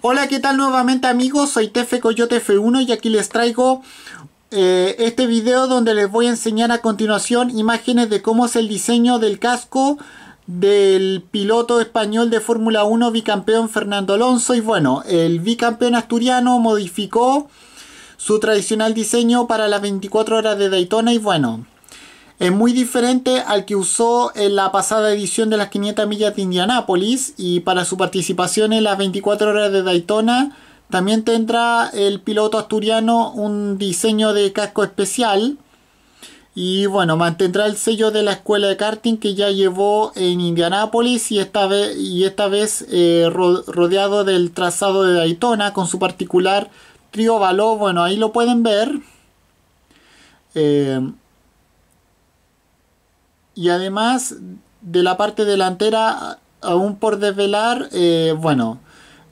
Hola, ¿qué tal nuevamente amigos? Soy Tefe Coyote F1 y aquí les traigo eh, este video donde les voy a enseñar a continuación imágenes de cómo es el diseño del casco del piloto español de Fórmula 1 bicampeón Fernando Alonso y bueno, el bicampeón asturiano modificó su tradicional diseño para las 24 horas de Daytona y bueno, es muy diferente al que usó en la pasada edición de las 500 millas de Indianápolis y para su participación en las 24 horas de Daytona también tendrá el piloto asturiano un diseño de casco especial y bueno, mantendrá el sello de la escuela de karting que ya llevó en Indianápolis y esta vez, y esta vez eh, rodeado del trazado de Daytona con su particular trío valo Bueno, ahí lo pueden ver. Eh, y además de la parte delantera, aún por desvelar, eh, bueno,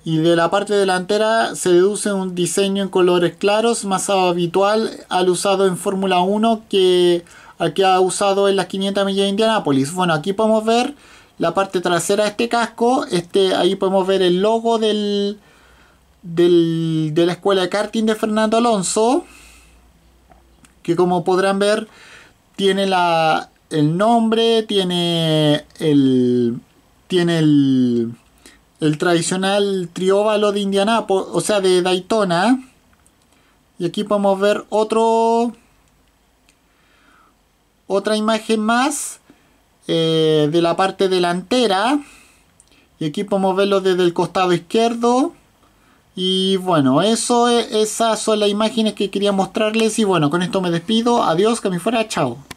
y de la parte delantera se deduce un diseño en colores claros más habitual al usado en Fórmula 1 que al que ha usado en las 500 millas de Indianápolis. Bueno, aquí podemos ver la parte trasera de este casco, este, ahí podemos ver el logo del, de la escuela de karting de Fernando Alonso, que como podrán ver tiene la, el nombre, tiene el, tiene el, tradicional trióvalo de Indianapolis, o sea, de Daytona. Y aquí podemos ver otro, otra imagen más eh, de la parte delantera. Y aquí podemos verlo desde el costado izquierdo. Y bueno, eso, esas son las imágenes que quería mostrarles. Y bueno, con esto me despido. Adiós, que me fuera, chao.